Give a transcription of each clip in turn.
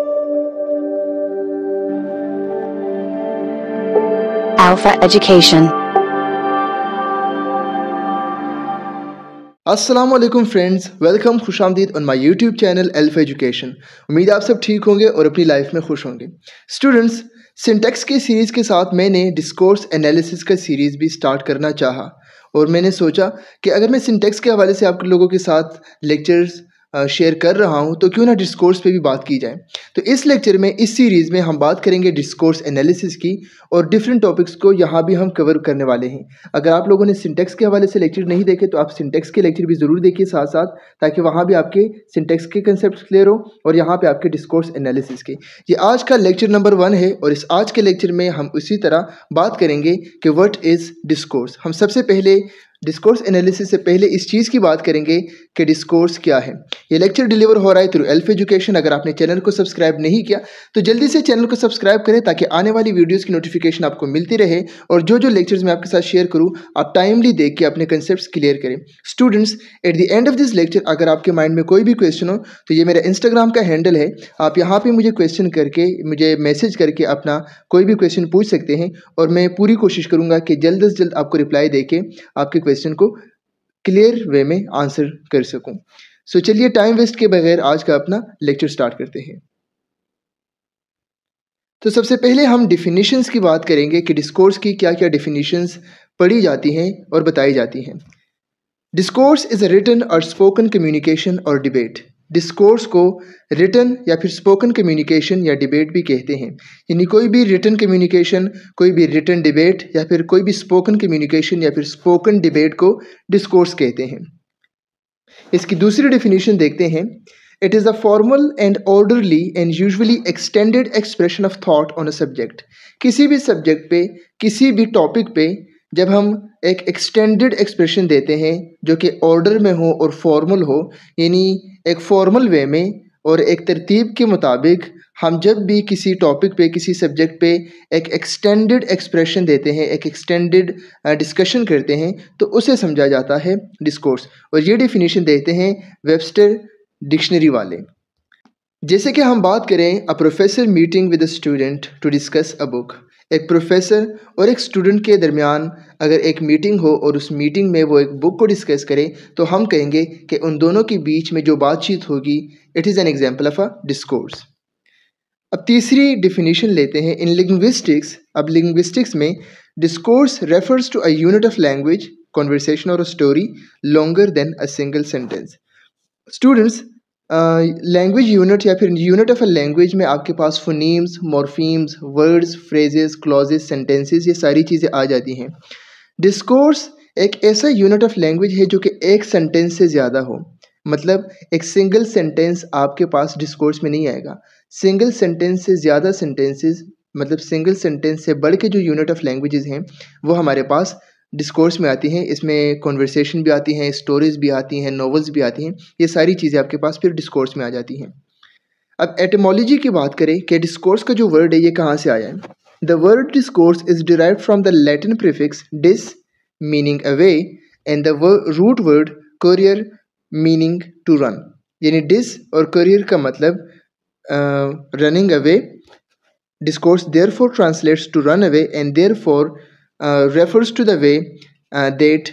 अस्सलाम वालेकुम friends welcome खुश on my YouTube channel Elf Education उम्मीद आप सब ठीक होंगे और अपनी लाइफ में खुश होंगे स्टूडेंट्स सिंटेक्स की सीरीज़ के साथ मैंने डिस्कोर्स एनालिसिस का सीरीज़ भी स्टार्ट करना चाहा और मैंने सोचा कि अगर मैं सिंटेक्स के हवाले से आप लोगों के साथ लेक्चर्स शेयर कर रहा हूँ तो क्यों ना डिस्कोर्स पे भी बात की जाए तो इस लेक्चर में इस सीरीज़ में हम बात करेंगे डिस्कोर्स एनालिसिस की और डिफरेंट टॉपिक्स को यहाँ भी हम कवर करने वाले हैं अगर आप लोगों ने सिंटेक्स के हवाले से लेक्चर नहीं देखे तो आप सिंटेक्स के लेक्चर भी ज़रूर देखिए साथ साथ ताकि वहाँ भी आपके सिंटेक्स के कंसेप्ट क्लियर हो और यहाँ पर आपके डिस्कोर्स एनालिसिस के ये आज का लेक्चर नंबर वन है और इस आज के लेक्चर में हम उसी तरह बात करेंगे कि वट इज़ डिस्कोर्स हम सबसे पहले डिस्कोर्स एनालिसिस से पहले इस चीज़ की बात करेंगे कि डिस्कोर्स क्या है ये लेक्चर डिलीवर हो रहा है थ्रू एल्फ एजुकेशन अगर आपने चैनल को सब्सक्राइब नहीं किया तो जल्दी से चैनल को सब्सक्राइब करें ताकि आने वाली वीडियोस की नोटिफिकेशन आपको मिलती रहे और जो जो लेक्चर्स मैं आपके साथ शेयर करूँ आप टाइमली देख के अपने कंसेप्ट क्लियर करें students at the end of this lecture अगर आपके माइंड में कोई भी क्वेश्चन हो तो ये मेरा इंस्टाग्राम का हैंडल है आप यहाँ पर मुझे क्वेश्चन करके मुझे मैसेज करके अपना कोई भी क्वेश्चन पूछ सकते हैं और मैं पूरी कोशिश करूँगा कि जल्द अज जल्द आपको रिप्लाई दे के आपके क्वेश्चन को क्लियर वे में आंसर कर सकूं सो so, चलिए टाइम वेस्ट के बगैर आज का अपना लेक्चर स्टार्ट करते हैं तो सबसे पहले हम डिफिनीशंस की बात करेंगे कि डिस्कोर्स की क्या क्या डिफिनीशंस पढ़ी जाती हैं और बताई जाती हैं डिस्कोर्स इज़ अ रिटन और स्पोकन कम्युनिकेशन और डिबेट डिस्कोर्स को रिटर्न या फिर स्पोकन कम्युनिकेशन या डिबेट भी कहते हैं यानी कोई भी रिटर्न कम्युनिकेशन कोई भी रिटर्न डिबेट या फिर कोई भी स्पोकन कम्युनिकेशन या फिर स्पोकन डिबेट को डिस्कोर्स कहते हैं इसकी दूसरी डिफिनीशन देखते हैं it is a formal and orderly and usually extended expression of thought on a subject किसी भी सब्जेक्ट पे किसी भी टॉपिक पे जब हम एक एक्सटेंडेड एक्सप्रेशन देते हैं जो कि ऑर्डर में हो और फॉर्मल हो यानी एक फॉर्मल वे में और एक तरतीब के मुताबिक हम जब भी किसी टॉपिक पे किसी सब्जेक्ट पे एक एक्सटेंडेड एक्सप्रेशन देते हैं एक एक्सटेंडेड डिस्कशन करते हैं तो उसे समझा जाता है डिस्कोर्स और ये डिफिनीशन देते हैं वेबस्टर डिक्शनरी वाले जैसे कि हम बात करें a professor meeting with a student to discuss a book एक प्रोफेसर और एक स्टूडेंट के दरमियान अगर एक मीटिंग हो और उस मीटिंग में वो एक बुक को डिस्कस करें तो हम कहेंगे कि उन दोनों के बीच में जो बातचीत होगी it is an example of a discourse अब तीसरी डिफिनीशन लेते हैं इन लिंग्विस्टिक्स अब लिंग्विस्टिक्स में discourse refers to a unit of language conversation और story longer than a single sentence students language unit या फिर यूनिट ऑफ अ लैंग्वेज में आपके पास phonemes morphemes words phrases clauses sentences ये सारी चीज़ें आ जाती हैं डिस्कोर्स एक ऐसा यूनिट ऑफ लैंग्वेज है जो कि एक सेंटेंस से ज़्यादा हो मतलब एक सिंगल सेंटेंस आपके पास डिस्कोर्स में नहीं आएगा सिंगल सेंटेंस से ज़्यादा सेंटेंसेस मतलब सिंगल सेंटेंस से बढ़ के जो यूनिट ऑफ लैंग्वेजेस हैं वो हमारे पास डिस्कोर्स में आती हैं इसमें कॉन्वर्सेशन भी आती हैं स्टोरीज भी आती हैं नॉवल्स भी आती हैं ये सारी चीज़ें आपके पास फिर डिस्कोर्स में आ जाती हैं अब एटमोलॉजी की बात करें कि डिस्कोर्स का जो वर्ड है ये कहाँ से आया है the word discourse is derive from the Latin prefix dis meaning away and the root word courier meaning to run यानी डिस और करियर का मतलब running away discourse therefore translates to run away and therefore refers to the way that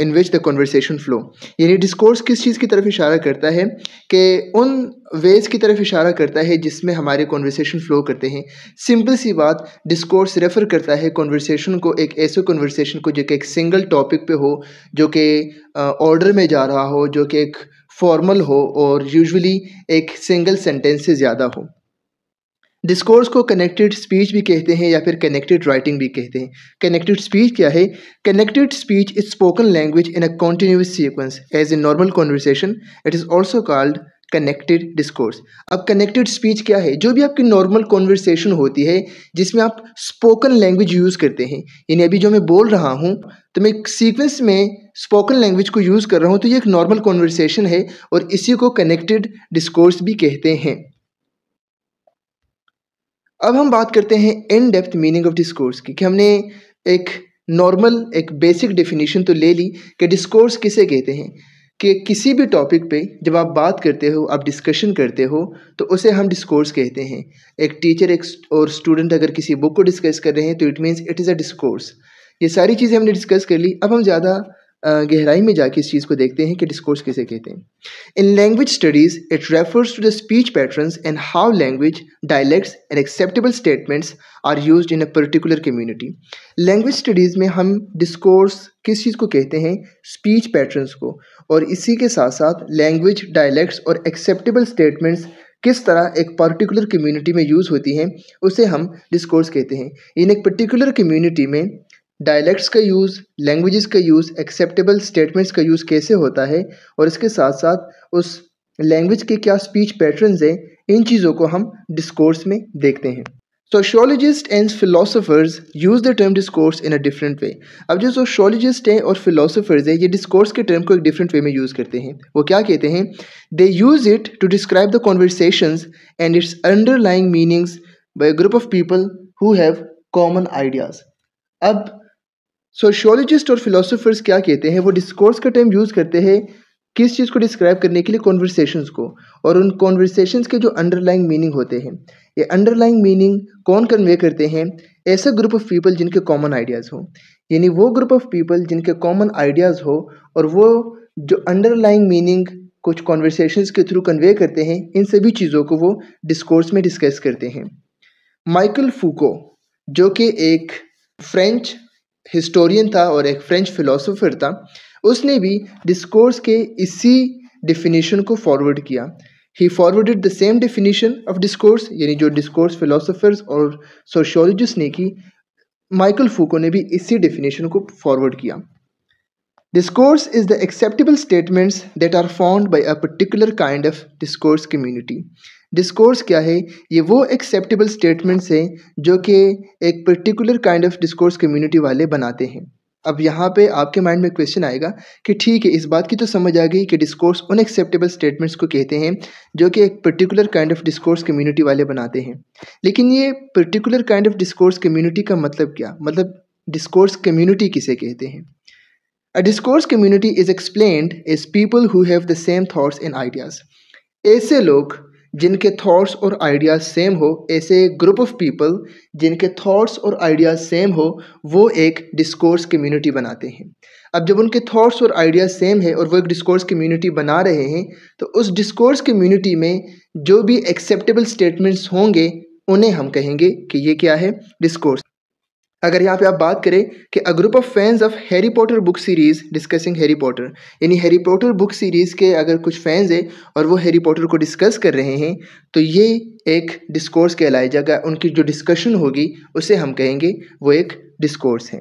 in which the conversation flow यानी discourse किस चीज़ की तरफ इशारा करता है कि उन वेज़ की तरफ इशारा करता है जिसमें हमारे कॉन्वर्सेशन फ्लो करते हैं सिंपल सी बात डिस्कोर्स रेफ़र करता है कॉन्वर्सेशन को एक ऐसे कॉन्वर्सेशन को जो कि एक सिंगल टॉपिक पे हो जो कि ऑर्डर uh, में जा रहा हो जो कि एक फॉर्मल हो और यूजुअली एक सिंगल सेंटेंस से ज़्यादा हो डिस्कोर्स को कनेक्टेड स्पीच भी कहते हैं या फिर कनेक्टेड राइटिंग भी कहते हैं कनेक्टेड स्पीच क्या है connected speech is spoken language in a continuous sequence as a normal conversation it is also called connected discourse अब कनेक्टेड स्पीच क्या है जो भी आपकी नॉर्मल कॉन्वर्सेशन होती है जिसमें आप स्पोकन लैंग्वेज यूज़ करते हैं यानी अभी जो मैं बोल रहा हूँ तो मैं सीक्वेंस में स्पोकन लैंग्वेज को यूज़ कर रहा हूँ तो ये एक नॉर्मल कॉन्वर्सेशन है और इसी को कनेक्टेड डिस्कोर्स भी कहते हैं अब हम बात करते हैं in depth meaning of discourse की कि हमने एक नॉर्मल एक बेसिक डेफिनेशन तो ले ली कि डिस्कोर्स किसे कहते हैं कि किसी भी टॉपिक पे जब आप बात करते हो आप डिस्कशन करते हो तो उसे हम डिस्कोर्स कहते हैं एक टीचर एक और स्टूडेंट अगर किसी बुक को डिस्कस कर रहे हैं तो it means it is a discourse ये सारी चीज़ें हमने डिस्कस कर ली अब हम ज़्यादा गहराई में जाके इस चीज़ को देखते हैं कि डिस्कोर्स किसे कहते हैं in language studies it refers to the speech pattern and how language dialects and acceptable statements are use in a particular community language studies में हम डिस्कोर्स किस चीज़ को कहते हैं स्पीच पैटर्न्स को और इसी के साथ साथ लैंग्वेज डायलैक्ट्स और एक्सेप्टेबल स्टेटमेंट्स किस तरह एक पर्टिकुलर कम्युनिटी में यूज़ होती हैं उसे हम डिस्कोर्स कहते हैं इन एक पर्टिकुलर कम्युनिटी में डायलैक्ट्स का यूज़ लैंग्वेजेस का यूज़ एक्सेप्टेबल स्टेटमेंट्स का यूज़ कैसे होता है और इसके साथ साथ उस लैंग्वेज के क्या स्पीच पैटर्न्स हैं इन चीज़ों को हम डिस्कोर्स में देखते हैं sociologist and philosophers use the term discourse in a different way अब जो सोशोलॉजिस्ट हैं और फिलोसोफर्स हैं ये डिस्कोर्स के टर्म को एक डिफरेंट वे में यूज़ करते हैं वो क्या कहते हैं they use it to describe the conversations and its underlying meanings by group of people who have common ideas अब सोशोलॉजिस्ट और फिलोसोफर्स क्या कहते हैं वो डिस्कोर्स का टाइम यूज़ करते हैं किस चीज़ को डिस्क्राइब करने के लिए कॉन्वर्सेशंस को और उन कॉन्वर्सेशंस के जो अंडरलाइंग मीनिंग होते हैं ये अंडरलाइंग मीनिंग कौन कन्वे करते हैं ऐसा ग्रुप ऑफ पीपल जिनके कॉमन आइडियाज़ हो यानी वो ग्रुप ऑफ पीपल जिनके कॉमन आइडियाज़ हो और वो जो अंडरलाइंग मीनिंग कुछ कॉन्वर्सेशंस के थ्रू कन्वे करते हैं इन सभी चीज़ों को वो डिस्कोर्स में डिस्कस करते हैं माइकल फूको जो कि एक फ्रेंच हिस्टोरियन था और एक फ्रेंच फिलोसोफर था उसने भी डिस्कोर्स के इसी डिफिनीशन को फॉरवर्ड किया he forwarded the same definition of discourse यानी जो डिस्कोर्स फिलोसोफर्स और सोशोलॉजिस्ट ने की माइकल फूको ने भी इसी डिफिनीशन को फॉरवर्ड किया discourse is the acceptable statements that are found by a particular kind of discourse community discourse क्या है ये वो एक्सेप्टेबल स्टेटमेंट्स हैं जो कि एक particular kind of discourse community वाले बनाते हैं अब यहाँ पे आपके माइंड में क्वेश्चन आएगा कि ठीक है इस बात की तो समझ आ गई कि डिस्कोर्स उन एक्सेप्टेबल स्टेटमेंट्स को कहते हैं जो कि एक particular kind of discourse community वाले बनाते हैं लेकिन ये particular kind of discourse community का मतलब क्या मतलब डिस्कोर्स कम्युनिटी किसे कहते हैं a discourse community is explained as people who have the same thoughts and ideas ऐसे लोग जिनके थॉट्स और आइडियाज़ सेम हो ऐसे ग्रुप ऑफ पीपल जिनके थॉट्स और आइडियाज़ सेम हो वो एक डिस्कोर्स कम्युनिटी बनाते हैं अब जब उनके थॉट्स और आइडियाज़ सेम है और वो एक डिस्कोर्स कम्युनिटी बना रहे हैं तो उस डिस्कोर्स कम्युनिटी में जो भी एक्सेप्टेबल स्टेटमेंट्स होंगे उन्हें हम कहेंगे कि ये क्या है डिस्कोर्स अगर यहाँ पे आप बात करें कि a group of fans of Harry Potter book series discussing Harry Potter यानी हैरी पॉटर बुक सीरीज़ के अगर कुछ फैंस हैं और वो हैरी पॉटर को डिस्कस कर रहे हैं तो ये एक डिस्कोर्स कहलाया जाएगा उनकी जो डिस्कशन होगी उसे हम कहेंगे वो एक डिस्कोर्स है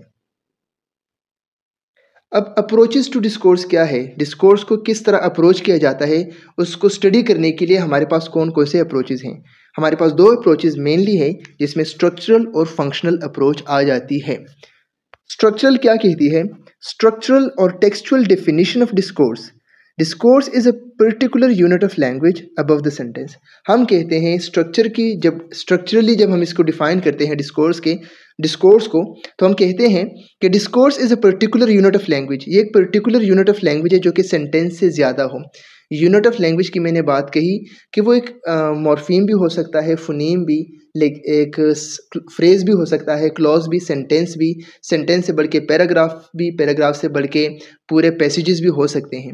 अब अप्रोचेस टू डिस्कोर्स क्या है डिस्कोर्स को किस तरह अप्रोच किया जाता है उसको स्टडी करने के लिए हमारे पास कौन कौन से अप्रोचेज हैं हमारे पास दो अप्रोचेज मेनली है जिसमें स्ट्रक्चरल और फंक्शनल अप्रोच आ जाती है स्ट्रक्चरल क्या कहती है स्ट्रक्चरल और textual definition of discourse discourse is a particular unit of language above the sentence हम कहते हैं स्ट्रक्चर की जब स्ट्रक्चरली जब हम इसको डिफाइन करते हैं डिस्कोर्स के डिस्कोर्स को तो हम कहते हैं कि discourse is a particular unit of language ये एक पर्टिकुलर यूनिट ऑफ लैंग्वेज है जो कि सेंटेंस से ज़्यादा हो यूनिट ऑफ लैंग्वेज की मैंने बात कही कि वो एक मॉर्फीम भी हो सकता है फुनीम भी एक फ्रेज़ भी हो सकता है क्लॉज भी सेंटेंस भी सेंटेंस से बढ़ के पैराग्राफ भी पैराग्राफ से बढ़ के पूरे पैसेजेस भी हो सकते हैं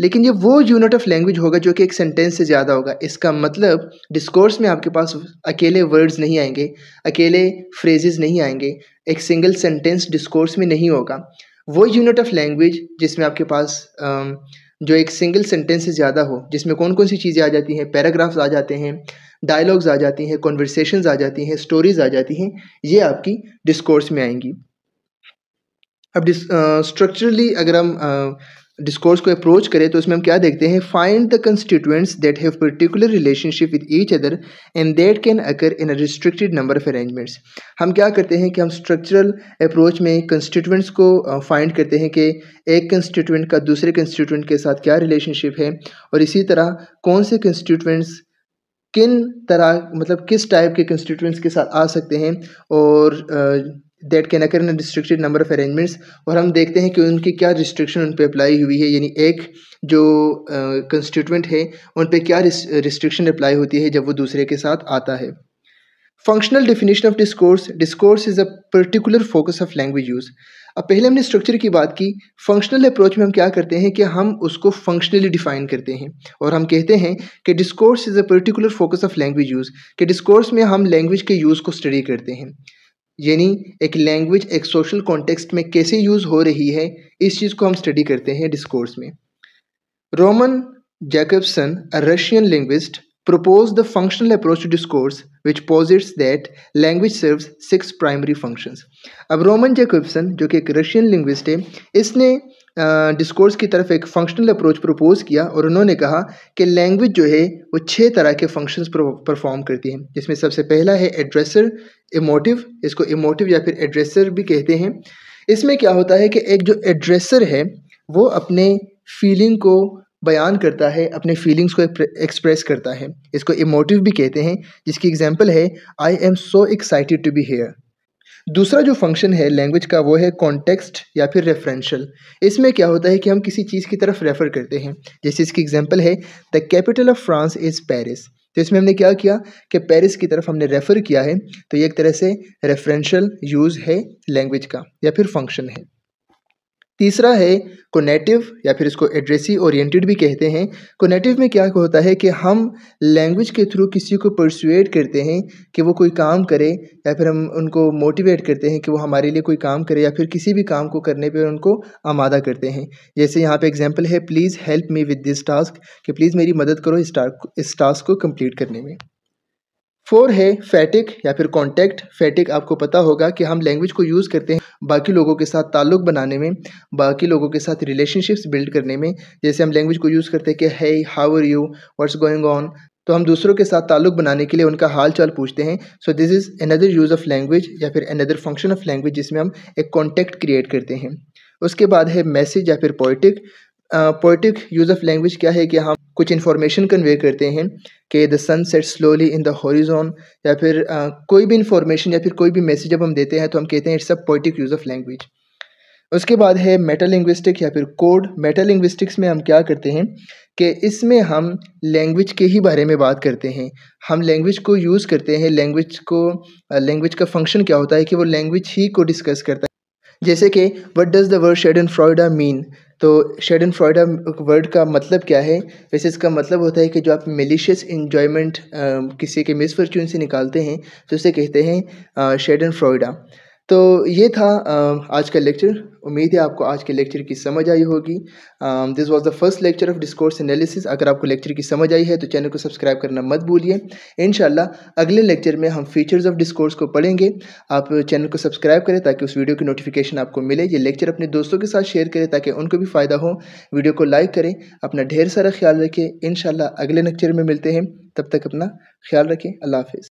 लेकिन ये वो यूनिट ऑफ लैंग्वेज होगा जो कि एक सेंटेंस से ज़्यादा होगा इसका मतलब डिस्कोर्स में आपके पास अकेले वर्ड्स नहीं आएंगे अकेले फ्रेजेस नहीं आएंगे एक सिंगल सेंटेंस डिस्कोर्स में नहीं होगा वो यूनिट ऑफ लैंग्वेज जिसमें आपके पास जो एक सिंगल सेंटेंस से ज़्यादा हो जिसमें कौन कौन सी चीज़ें आ जाती हैं पैराग्राफ्स आ जाते हैं डायलॉग्स आ जाती हैं कॉन्वर्सेशन आ जाती हैं स्टोरीज आ जाती हैं ये आपकी डिस्कोर्स में आएंगी अब स्ट्रक्चरली अगर हम डिस्कोर्स को अप्रोच करें तो उसमें हम क्या देखते हैं find the constituents that have particular relationship with each other and that can occur in a restricted number of arrangements हम क्या करते हैं कि हम स्ट्रक्चरल अप्रोच में कंस्टिट्यूएंट्स को फाइंड करते हैं कि एक कंस्टिट्यूएंट का दूसरे कंस्टिट्यूएंट के साथ क्या रिलेशनशिप है और इसी तरह कौन से कंस्टिट्यूएंट्स किन तरह मतलब किस टाइप के कंस्टिट्यूएंट्स के साथ आ सकते हैं और that can occur in restricted number of arrangements और हम देखते हैं कि उनकी क्या रिस्ट्रिक्शन उन पर अप्लाई हुई है यानी एक जो कंस्टिट्यूंट है उन पर क्या रिस्ट्रिक्शन अप्लाई होती है जब वो दूसरे के साथ आता है functional definition of discourse discourse is a particular focus of language use अब पहले हमने स्ट्रक्चर की बात की फंक्शनल अप्रोच में हम क्या करते हैं कि हम उसको फंक्शनली डिफाइन करते हैं और हम कहते हैं कि discourse is a particular focus of language use कि डिस्कोर्स में हम लैंग्वेज के यूज़ को स्टडी करते हैं यानी एक लैंग्वेज एक सोशल कॉन्टेक्स्ट में कैसे यूज़ हो रही है इस चीज़ को हम स्टडी करते हैं डिस्कोर्स में Roman Jakobson a Russian linguist propose the functional approach to discourse which posits that language serve six primary functions अब रोमन जैकबसन जो कि एक रशियन लिंग्विस्ट है इसने डिस्कोर्स की तरफ एक फंक्शनल अप्रोच प्रपोज़ किया और उन्होंने कहा कि लैंग्वेज जो है वो छः तरह के फंक्शंस परफॉर्म करती है जिसमें सबसे पहला है एड्रेसर इमोटिव इसको इमोटिव या फिर एड्रेसर भी कहते हैं इसमें क्या होता है कि एक जो एड्रेसर है वो अपने फीलिंग को बयान करता है अपने फीलिंग्स को एक्सप्रेस करता है इसको इमोटिव भी कहते हैं जिसकी एग्जाम्पल है I am so excited to be here दूसरा जो फंक्शन है लैंग्वेज का वो है कॉन्टेक्स्ट या फिर रेफरेंशियल इसमें क्या होता है कि हम किसी चीज़ की तरफ रेफ़र करते हैं जैसे इसकी एग्जांपल है the capital of France is Paris तो इसमें हमने क्या किया कि पेरिस की तरफ हमने रेफ़र किया है तो ये एक तरह से रेफरेंशल यूज़ है लैंग्वेज का या फिर फंक्शन है तीसरा है कोनेटिव या फिर इसको एड्रेसी ओरिएंटेड भी कहते हैं कोनेटिव में क्या होता है कि हम लैंग्वेज के थ्रू किसी को परसुएट करते हैं कि वो कोई काम करे या फिर हम उनको मोटिवेट करते हैं कि वो हमारे लिए कोई काम करे या फिर किसी भी काम को करने पर उनको आमादा करते हैं जैसे यहाँ पे एग्जाम्पल है please help me with this task कि प्लीज़ मेरी मदद करो इस टास्क इस टास्क को कम्प्लीट करने में फोर है फैटिक या फिर कॉन्टैक्ट फैटिक आपको पता होगा कि हम लैंग्वेज को यूज़ करते हैं बाकी लोगों के साथ ताल्लुक बनाने में बाकी लोगों के साथ रिलेशनशिप्स बिल्ड करने में जैसे हम लैंग्वेज को यूज़ करते हैं कि है how are you what's going on तो हम दूसरों के साथ ताल्लुक बनाने के लिए उनका हाल चाल पूछते हैं so this is another use of language या फिर अनदर फंक्शन ऑफ लैंग्वेज जिसमें हम एक कॉन्टैक्ट क्रिएट करते हैं उसके बाद है मैसेज या फिर poetic poetic use of language क्या है कि हम कुछ इन्फॉर्मेशन कन्वे करते हैं कि the sun set slowly in the horizon या फिर uh, कोई भी इन्फॉर्मेशन या फिर कोई भी मैसेज जब हम देते हैं तो हम कहते हैं it's a poetic use of language उसके बाद है मेटा लिंग्विस्टिक या फिर कोड मेटा लिंग्विस्टिक्स में हम क्या करते हैं कि इसमें हम लैंग्वेज के ही बारे में बात करते हैं हम लैंग्वेज को यूज़ करते हैं लैंग्वेज को लैंग्वेज का फंक्शन क्या होता है कि वो लैंग्वेज ही को डिस्कस करता है जैसे कि what does the word schadenfreude mean तो शेडन फ्रॉयडा वर्ड का मतलब क्या है वैसे इसका मतलब होता है कि जो आप मिलीशियस इन्जॉयमेंट किसी के मिसफॉर्चून से निकालते हैं तो उसे कहते हैं शेडन फ्रॉयडा तो ये था आज का लेक्चर उम्मीद है आपको आज के लेक्चर की समझ आई होगी this was the first lecture of discourse analysis अगर आपको लेक्चर की समझ आई है तो चैनल को सब्सक्राइब करना मत भूलिए इन अगले लेक्चर में हम फीचर्स ऑफ डिस्कोर्स को पढ़ेंगे आप चैनल को सब्सक्राइब करें ताकि उस वीडियो की नोटिफिकेशन आपको मिले ये लेक्चर अपने दोस्तों के साथ शेयर करें ताकि उनको भी फ़ायदा हो वीडियो को लाइक करें अपना ढेर सारा ख्याल रखें इन अगले लेक्चर में मिलते हैं तब तक अपना ख्याल रखें अल्लाह हाफिज़